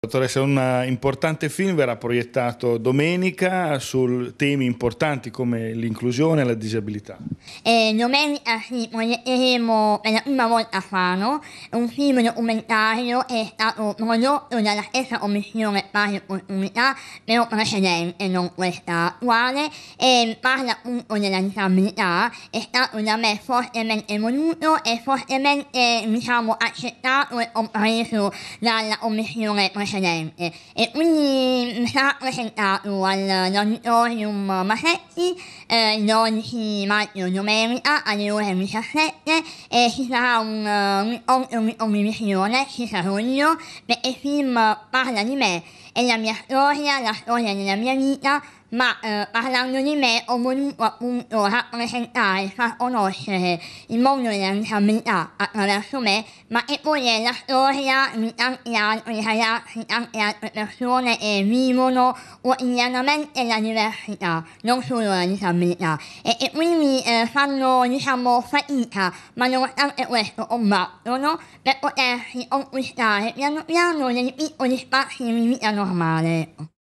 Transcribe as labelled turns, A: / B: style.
A: Dottoressa, un eh, importante film verrà proiettato domenica su temi importanti come l'inclusione e la disabilità.
B: E domenica sì, proietteremo per la prima volta a Fano un film documentario che è stato prodotto dalla stessa commissione pari opportunità, però precedente, non questa attuale, e parla appunto della disabilità, è stato da me fortemente voluto e fortemente diciamo, accettato e compreso dalla commissione precedente precedente e quindi mi sarà presentato all'auditorium Masetti eh, l'11 maggio domenica alle ore 17 e ci sarà un, un incontro di condivisione, ci sarò perché il film parla di me e la mia storia, la storia della mia vita ma eh, parlando di me ho voluto appunto rappresentare, far conoscere il mondo della disabilità attraverso me, ma che poi è la storia di tanti altri ragazzi, tante altre persone che vivono quotidianamente la diversità, non solo la disabilità, e che quindi eh, fanno diciamo fatica, ma nonostante questo combattono per potersi conquistare piano piano dei piccoli spazi di vita normale. Ecco.